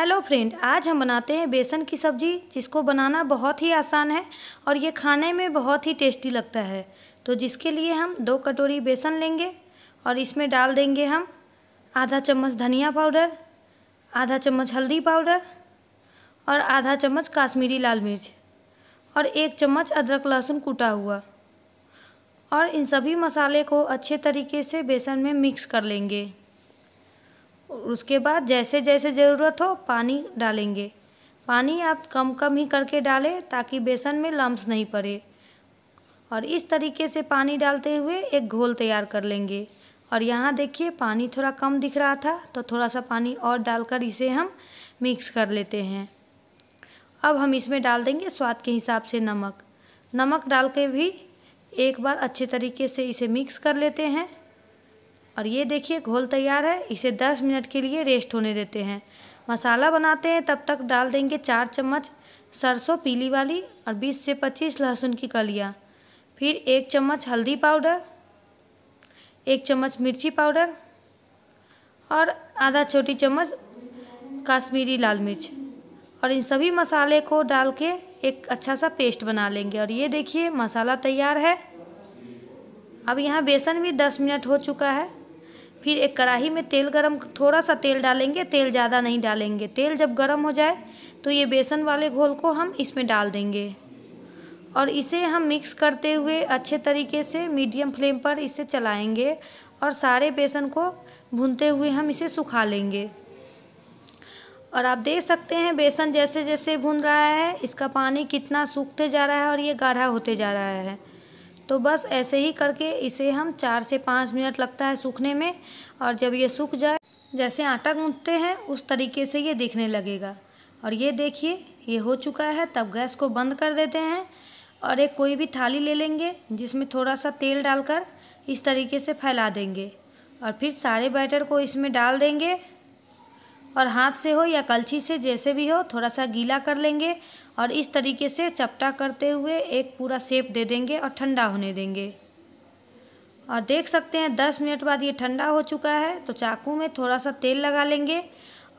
hello friend आज हम बनाते हैं बेसन की सब्ज़ी जिसको बनाना बहुत ही आसान है और ये खाने में बहुत ही टेस्टी लगता है तो जिसके लिए हम दो कटोरी बेसन लेंगे और इसमें डाल देंगे हम आधा चम्मच धनिया पाउडर आधा चम्मच हल्दी पाउडर और आधा चम्मच काश्मीरी लाल मिर्च और एक चम्मच अदरक लहसुन कूटा हुआ और इन सभी मसाले को अच्छे तरीके से बेसन में मिक्स कर लेंगे उसके बाद जैसे जैसे ज़रूरत हो पानी डालेंगे पानी आप कम कम ही करके डालें ताकि बेसन में लम्स नहीं पड़े और इस तरीके से पानी डालते हुए एक घोल तैयार कर लेंगे और यहाँ देखिए पानी थोड़ा कम दिख रहा था तो थोड़ा सा पानी और डालकर इसे हम मिक्स कर लेते हैं अब हम इसमें डाल देंगे स्वाद के हिसाब से नमक नमक डाल के भी एक बार अच्छे तरीके से इसे मिक्स कर लेते हैं और ये देखिए घोल तैयार है इसे 10 मिनट के लिए रेस्ट होने देते हैं मसाला बनाते हैं तब तक डाल देंगे चार चम्मच सरसों पीली वाली और 20 से 25 लहसुन की कलियाँ फिर एक चम्मच हल्दी पाउडर एक चम्मच मिर्ची पाउडर और आधा छोटी चम्मच काश्मीरी लाल मिर्च और इन सभी मसाले को डाल के एक अच्छा सा पेस्ट बना लेंगे और ये देखिए मसाला तैयार है अब यहाँ बेसन भी दस मिनट हो चुका है फिर एक कढ़ाई में तेल गरम थोड़ा सा तेल डालेंगे तेल ज़्यादा नहीं डालेंगे तेल जब गरम हो जाए तो ये बेसन वाले घोल को हम इसमें डाल देंगे और इसे हम मिक्स करते हुए अच्छे तरीके से मीडियम फ्लेम पर इसे चलाएंगे और सारे बेसन को भूनते हुए हम इसे सुखा लेंगे और आप देख सकते हैं बेसन जैसे जैसे भून रहा है इसका पानी कितना सूखते जा रहा है और ये गाढ़ा होते जा रहा है तो बस ऐसे ही करके इसे हम चार से पाँच मिनट लगता है सूखने में और जब ये सूख जाए जैसे आटा गूंथते हैं उस तरीके से ये दिखने लगेगा और ये देखिए ये हो चुका है तब गैस को बंद कर देते हैं और एक कोई भी थाली ले लेंगे जिसमें थोड़ा सा तेल डालकर इस तरीके से फैला देंगे और फिर सारे बैटर को इसमें डाल देंगे और हाथ से हो या कलछी से जैसे भी हो थोड़ा सा गीला कर लेंगे और इस तरीके से चपटा करते हुए एक पूरा सेप दे देंगे और ठंडा होने देंगे और देख सकते हैं दस मिनट बाद ये ठंडा हो चुका है तो चाकू में थोड़ा सा तेल लगा लेंगे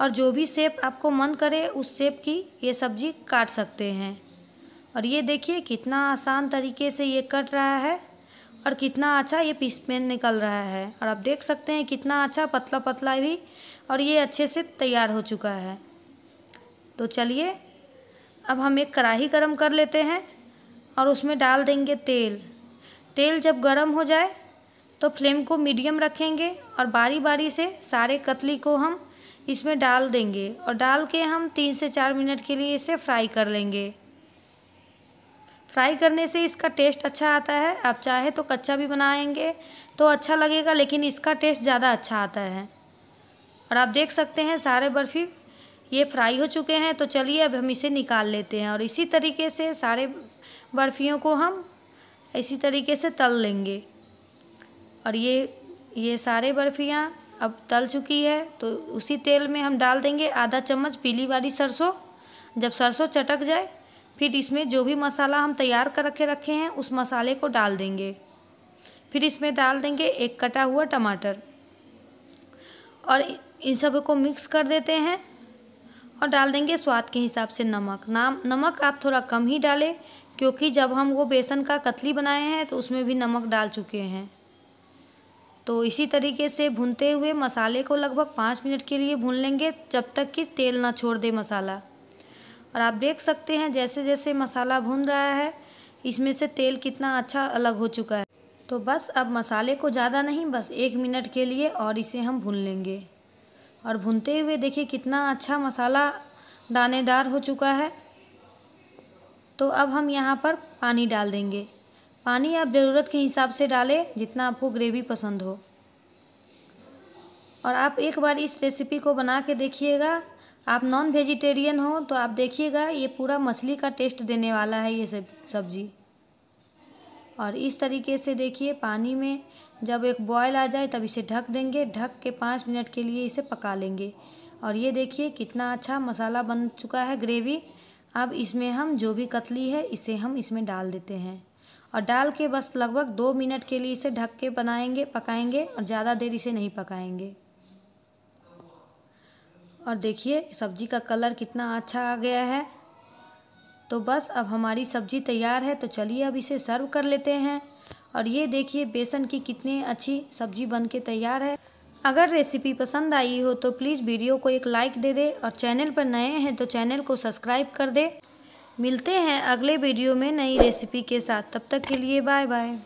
और जो भी सेप आपको मन करे उस सेप की ये सब्ज़ी काट सकते हैं और ये देखिए कितना आसान तरीके से ये कट रहा है और कितना अच्छा ये पीस पेन निकल रहा है और आप देख सकते हैं कितना अच्छा पतला पतला भी और ये अच्छे से तैयार हो चुका है तो चलिए अब हम एक कढ़ाही गरम कर लेते हैं और उसमें डाल देंगे तेल तेल जब गरम हो जाए तो फ्लेम को मीडियम रखेंगे और बारी बारी से सारे कतली को हम इसमें डाल देंगे और डाल के हम तीन से चार मिनट के लिए इसे फ्राई कर लेंगे फ्राई करने से इसका टेस्ट अच्छा आता है आप चाहे तो कच्चा भी बनाएंगे तो अच्छा लगेगा लेकिन इसका टेस्ट ज़्यादा अच्छा आता है और आप देख सकते हैं सारे बर्फ़ी ये फ्राई हो चुके हैं तो चलिए अब हम इसे निकाल लेते हैं और इसी तरीके से सारे बर्फ़ियों को हम इसी तरीके से तल लेंगे और ये ये सारे बर्फ़ियाँ अब तल चुकी है तो उसी तेल में हम डाल देंगे आधा चम्मच पीली वाली सरसों जब सरसों चटक जाए फिर इसमें जो भी मसाला हम तैयार कर रखे रखे हैं उस मसाले को डाल देंगे फिर इसमें डाल देंगे एक कटा हुआ टमाटर और इन सब को मिक्स कर देते हैं और डाल देंगे स्वाद के हिसाब से नमक नाम नमक आप थोड़ा कम ही डालें क्योंकि जब हम वो बेसन का कतली बनाए हैं तो उसमें भी नमक डाल चुके हैं तो इसी तरीके से भूनते हुए मसाले को लगभग पाँच मिनट के लिए भून लेंगे जब तक कि तेल ना छोड़ दे मसाला और आप देख सकते हैं जैसे जैसे मसाला भून रहा है इसमें से तेल कितना अच्छा अलग हो चुका है तो बस अब मसाले को ज़्यादा नहीं बस एक मिनट के लिए और इसे हम भून लेंगे और भूनते हुए देखिए कितना अच्छा मसाला दानेदार हो चुका है तो अब हम यहाँ पर पानी डाल देंगे पानी आप ज़रूरत के हिसाब से डालें जितना आपको ग्रेवी पसंद हो और आप एक बार इस रेसिपी को बना के देखिएगा आप नॉन वेजिटेरियन हो तो आप देखिएगा ये पूरा मछली का टेस्ट देने वाला है ये सब सब्ज़ी और इस तरीके से देखिए पानी में जब एक बॉयल आ जाए तब इसे ढक देंगे ढक के पाँच मिनट के लिए इसे पका लेंगे और ये देखिए कितना अच्छा मसाला बन चुका है ग्रेवी अब इसमें हम जो भी कतली है इसे हम इसमें डाल देते हैं और डाल के बस लगभग दो मिनट के लिए इसे ढक के बनाएंगे पकाएंगे और ज़्यादा देर इसे नहीं पकाएंगे और देखिए सब्जी का कलर कितना अच्छा आ गया है तो बस अब हमारी सब्जी तैयार है तो चलिए अब इसे सर्व कर लेते हैं और ये देखिए बेसन की कितनी अच्छी सब्जी बन के तैयार है अगर रेसिपी पसंद आई हो तो प्लीज़ वीडियो को एक लाइक दे दे और चैनल पर नए हैं तो चैनल को सब्सक्राइब कर दे मिलते हैं अगले वीडियो में नई रेसिपी के साथ तब तक के लिए बाय बाय